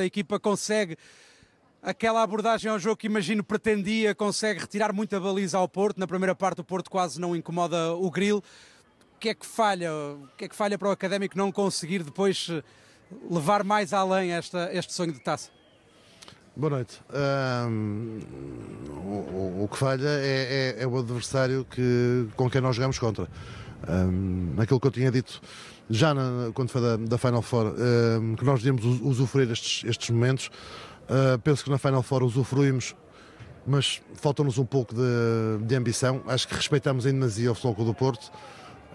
A equipa consegue aquela abordagem ao jogo que imagino pretendia, consegue retirar muita baliza ao Porto. Na primeira parte o Porto quase não incomoda o Grilo. O que é que falha? O que é que falha para o Académico não conseguir depois eh, levar mais além esta, este sonho de taça? Boa noite. Um, o, o, que falha é, é, é, o adversário que, com quem nós jogamos contra. Um, aquilo que eu tinha dito já na, quando foi da, da Final Four, ehm, que nós devíamos usufruir estes, estes momentos. Uh, penso que na Final Four usufruímos, mas falta-nos um pouco de, de, ambição. Acho que respeitamos ainda demasia o Futebol do Porto.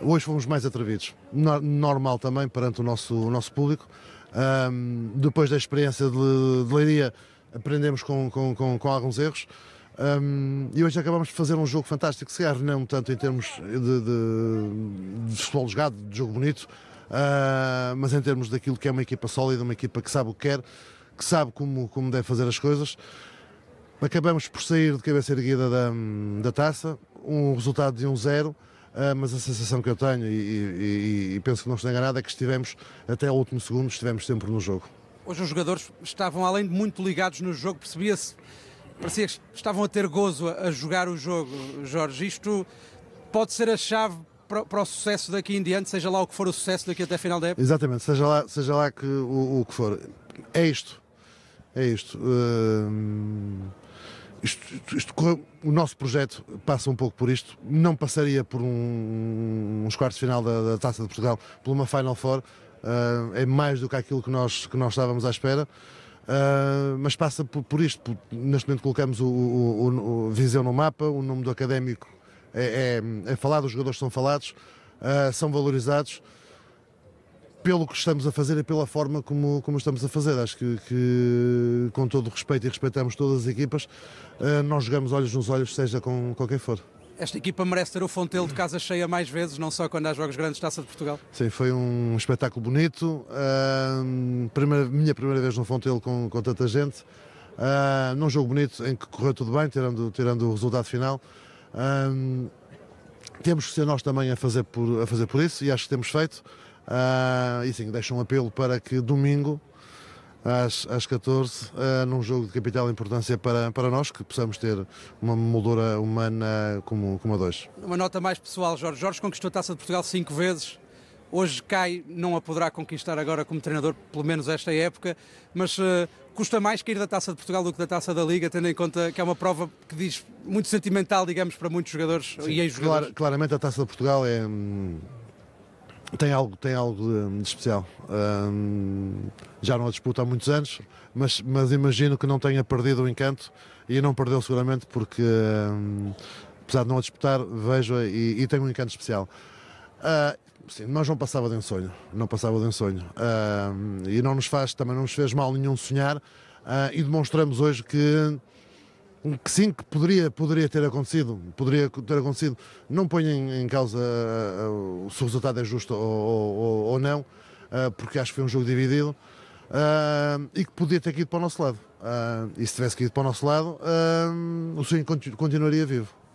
Hoje fomos mais atrevidos, no, normal também perante o nosso, o nosso público. Ehm, depois da experiência de, de Leiria, aprendemos com, com, com, com alguns erros. Um, ehm, e hoje acabamos de fazer um jogo fantástico, se calhar não tanto em termos de, de, de futebol jogado, de jogo bonito, uh, mas em termos daquilo que é uma equipa sólida, uma equipa que sabe o que quer, que sabe como, como deve fazer as coisas. Acabamos por sair de cabeça erguida da, da taça, um resultado de 1-0, um uh, mas a sensação que eu tenho, e, e, e penso que não estou enganado, é que estivemos até o último segundo, estivemos sempre no jogo. Hoje os jogadores estavam, além de muito ligados no jogo, percebia-se, parecia que estavam a ter gozo a, a jogar o jogo, Jorge. Isto pode ser a chave para, para, o sucesso daqui em diante, seja lá o que for o sucesso daqui até a final da época? Exatamente, seja lá, seja lá que, o, o que for. É isto. É isto. Hum, isto, isto, isto, o nosso projeto passa um pouco por isto. Não passaria por um, uns quartos de final da, da, Taça de Portugal, por uma Final Four. Uh, é mais do que aquilo que nós, que nós estávamos à espera. Uh, mas passa por, por isto. Por, neste momento colocamos o, o, o, o, Viseu no mapa, o nome do académico é, é, é falado, os jogadores são falados, uh, são valorizados pelo que estamos a fazer e pela forma como, como estamos a fazer. Acho que, que com todo o respeito e respeitamos todas as equipas, uh, nós jogamos olhos nos olhos, seja com, qualquer quem for. Esta equipa merece ter o Fontelo de casa cheia mais vezes, não só quando há jogos grandes de Taça de Portugal. Sim, foi um espetáculo bonito. Uh, primeira, minha primeira vez no Fontelo com, com tanta gente. Uh, num jogo bonito em que correu tudo bem, tirando, tirando o resultado final. Um, temos que ser nós também a fazer por, a fazer por isso e acho que temos feito. Uh, e sim, deixo um apelo para que domingo, às, às 14, uh, ah, num jogo de capital importância para, para nós, que possamos ter uma moldura humana como, como a dois. Uma nota mais pessoal, Jorge. Jorge conquistou a taça de Portugal cinco vezes. Hoje cai, não a poderá conquistar agora como treinador, pelo menos esta época, mas uh, custa mais cair da Taça de Portugal do que da Taça da Liga, tendo em conta que é uma prova que diz muito sentimental, digamos, para muitos jogadores Sim, e ex-jogadores. Clar, claramente a Taça de Portugal é, hum, tem algo, tem algo de, hum, especial. Um, já não a disputa há muitos anos, mas, mas imagino que não tenha perdido o encanto e não perdeu seguramente porque, um, apesar de não a disputar, vejo e, e tem um encanto especial. Ah, sim, mas não passava de um sonho, não passava de um sonho. Uh, ah, e não nos faz, também não nos fez mal nenhum sonhar uh, e demonstramos hoje que, que sim, que poderia, poderia ter acontecido, poderia ter acontecido. Não ponho em, em causa se o resultado é justo ou, ou, ou não, porque acho que foi um jogo dividido. e que podia ter ido para o nosso lado. e se tivesse ido para o nosso lado, o sonho continuaria vivo.